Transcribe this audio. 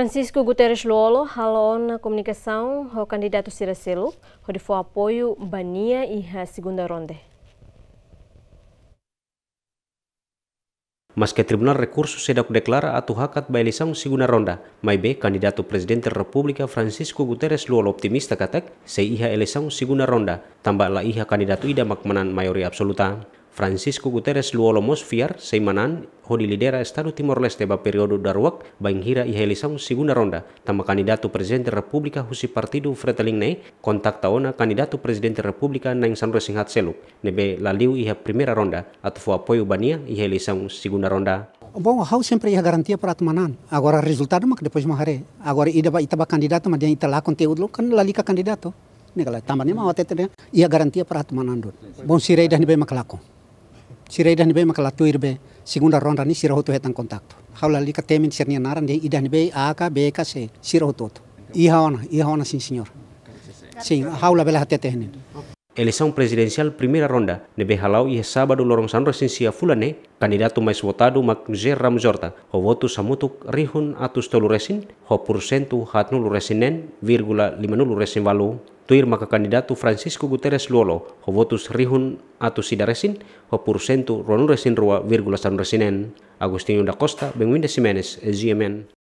Francisco Guterres Luolo halon comunicação ho candidato Ciracelo, ho de apoio Bania iha e a segunda ronda. Mas Tribunal Recursos se deklara atu hakat bailição segunda ronda, mai be kandidato presidente Republika Francisco Guterres Luolo optimista katak se iha elisang segunda ronda, tambah la iha kandidato ida makmanan mayori absoluta. Francisco Guterres luolomos fiar seimanan hodi lidera Estado Timor Leste ba periodo darwak bain hira i segunda ronda tama kandidatu presiden Republika husi partido Fretalingnei contacta kontak candidato kandidatu presiden Republika na insan resinhat seluk nebe laliu iha primera ronda atofo apoio bania i segunda ronda bom hau sempre ia garantia para atmanan agora resultado mak depois hare. agora ida ba ba candidato ma dia itala conteúdo kan lalika candidato negala tamani ma watete ia garantia para atmanan dun bom sireida ni be maklako sireda ni be makala tuir be segunda ronda ni sira hotu hetan kontakto haula lika temin sirni naran de ida ni be aka be ka se sira hotu i haona i haona sin senyor sin haula bela hatete henin Eleição presidencial primeira ronda, nebe halau e sábado san resensia fulane, candidato mais votado Macnzer Ramjorta, o voto samutuk rihun atus tolu resin, ho porcento hat nulu resinen, virgula lima nulu resin valu, tuir maka candidato Francisco Guterres Lolo, ho votus rihun atus sida resin, ho porcento ronu resin rua, virgula san resinen. Agostinho da Costa, Benguinda Simenes, GMN.